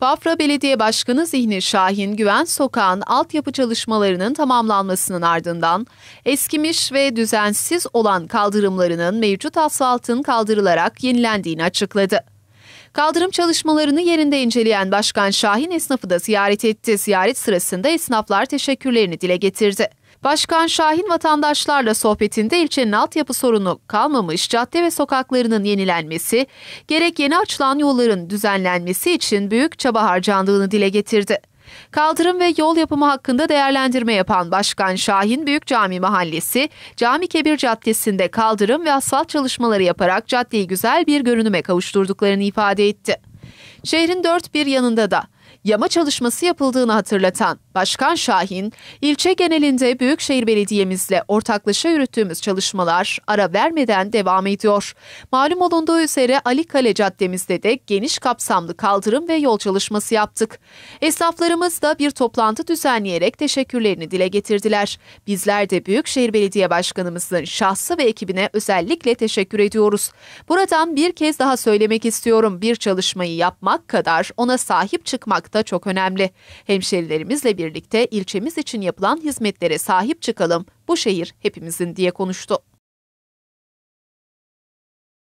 Bafra Belediye Başkanı Zihni Şahin, Güven Sokağı'nın altyapı çalışmalarının tamamlanmasının ardından eskimiş ve düzensiz olan kaldırımlarının mevcut asfaltın kaldırılarak yenilendiğini açıkladı. Kaldırım çalışmalarını yerinde inceleyen Başkan Şahin esnafı da ziyaret etti. Ziyaret sırasında esnaflar teşekkürlerini dile getirdi. Başkan Şahin vatandaşlarla sohbetinde ilçenin altyapı sorunu kalmamış cadde ve sokaklarının yenilenmesi, gerek yeni açılan yolların düzenlenmesi için büyük çaba harcandığını dile getirdi. Kaldırım ve yol yapımı hakkında değerlendirme yapan Başkan Şahin Büyük Cami Mahallesi, Cami Kebir Caddesi'nde kaldırım ve asfalt çalışmaları yaparak caddeyi güzel bir görünüme kavuşturduklarını ifade etti. Şehrin dört bir yanında da yama çalışması yapıldığını hatırlatan Başkan Şahin, ilçe genelinde Büyükşehir Belediye'mizle ortaklaşa yürüttüğümüz çalışmalar ara vermeden devam ediyor. Malum olunduğu üzere Ali Kale Caddemizde de geniş kapsamlı kaldırım ve yol çalışması yaptık. Esnaflarımız da bir toplantı düzenleyerek teşekkürlerini dile getirdiler. Bizler de Büyükşehir Belediye Başkanımızın şahsı ve ekibine özellikle teşekkür ediyoruz. Buradan bir kez daha söylemek istiyorum. Bir çalışmayı yapmak kadar ona sahip çıkmak korumak da çok önemli. Hemşerilerimizle birlikte ilçemiz için yapılan hizmetlere sahip çıkalım. Bu şehir hepimizin diye konuştu.